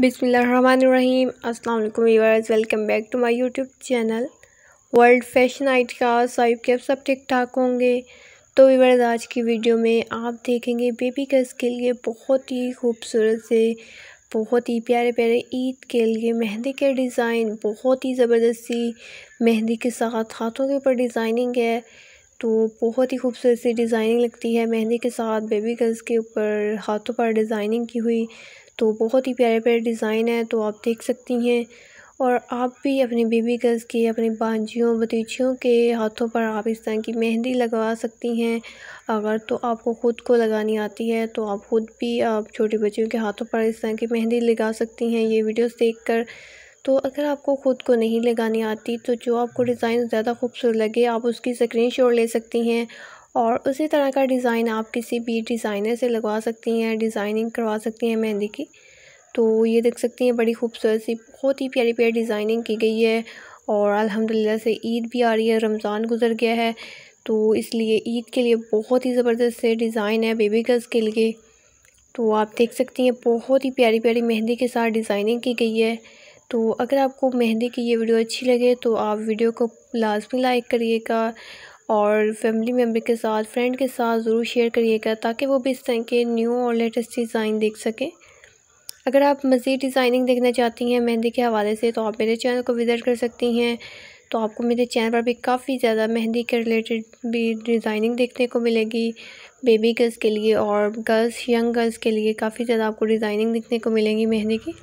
बिसमीम अल्लाम viewers welcome back to my YouTube channel world fashion आइट का साहिब के सब ठीक ठाक होंगे तो वीवर्स आज की वीडियो में आप देखेंगे बेबी गर्ल्स के लिए बहुत ही खूबसूरत से बहुत ही प्यारे प्यारे ईद के लिए मेहंदी के डिज़ाइन बहुत ही ज़बरदस्ती मेहंदी के साथ हाथों के ऊपर डिज़ाइनिंग है तो बहुत ही खूबसूरत सी डिज़ाइनिंग लगती है मेहंदी के साथ बेबी गर्ल्स के ऊपर हाथों पर डिज़ाइनिंग की हुई तो बहुत ही प्यारे प्यारे डिज़ाइन है तो आप देख सकती हैं और आप भी अपनी बेबी गर्ल्स के अपनी बांझियों भतीजियों के हाथों पर आप इस तरह की मेहंदी लगवा सकती हैं अगर तो आपको ख़ुद को लगानी आती है तो आप ख़ुद भी आप छोटे बच्चियों के हाथों पर इस तरह की मेहंदी लगा सकती हैं ये वीडियोस देखकर तो अगर आपको ख़ुद को नहीं लगानी आती तो जो आपको डिज़ाइन ज़्यादा खूबसूरत लगे आप उसकी स्क्रीन ले सकती हैं और उसी तरह का डिज़ाइन आप किसी भी डिज़ाइनर से लगवा सकती हैं डिज़ाइनिंग करवा सकती हैं मेहंदी की तो ये देख सकती हैं बड़ी खूबसूरत सी बहुत ही प्यारी प्यारी डिज़ाइनिंग की गई है और अल्हम्दुलिल्लाह से ईद भी आ रही है रमज़ान गुजर गया है तो इसलिए ईद के लिए बहुत ही ज़बरदस्त से डिज़ाइन है बेबी गर्ल्स के लिए तो आप देख सकती हैं बहुत ही प्यारी प्यारी मेहंदी के साथ डिज़ाइनिंग की गई है तो अगर आपको मेहंदी की ये वीडियो अच्छी लगे तो आप वीडियो को लाजमी लाइक करिएगा और फैमिली मेम्बर के साथ फ्रेंड के साथ ज़रूर शेयर करिएगा ताकि वो भी इस तरह के न्यू और लेटेस्ट डिज़ाइन देख सकें अगर आप मज़ीद डिज़ाइनिंग देखना चाहती हैं मेहंदी के हवाले से तो आप मेरे चैनल को विज़िट कर सकती हैं तो आपको मेरे चैनल पर भी काफ़ी ज़्यादा मेहंदी के रिलेटेड भी डिज़ाइनिंग देखने को मिलेगी बेबी गर्ल्स के लिए और गर्ल्स यंग गर्ल्स के लिए काफ़ी ज़्यादा आपको डिज़ाइनिंग देखने को मिलेगी मेहंदी की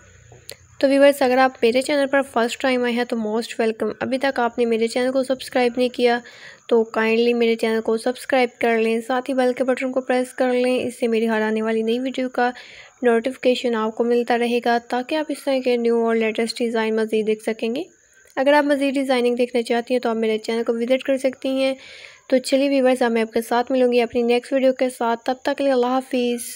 तो व्यूवर्स अगर आप मेरे चैनल पर फर्स्ट टाइम आए हैं तो मोस्ट वेलकम अभी तक आपने मेरे चैनल को सब्सक्राइब नहीं किया तो काइंडली मेरे चैनल को सब्सक्राइब कर लें साथ ही बेल के बटन को प्रेस कर लें इससे मेरी हर आने वाली नई वीडियो का नोटिफिकेशन आपको मिलता रहेगा ताकि आप इस तरह के न्यू और लेटेस्ट डिज़ाइन मज़ीद देख सकेंगे अगर आप मज़ीद डिज़ाइनिंग देखना चाहती हैं तो आप मेरे चैनल को विज़िट कर सकती हैं तो चलिए वीवर्स मैं आपके साथ मिलूँगी अपनी नेक्स्ट वीडियो के साथ तब तक के लिए अल्लाह हाफिज़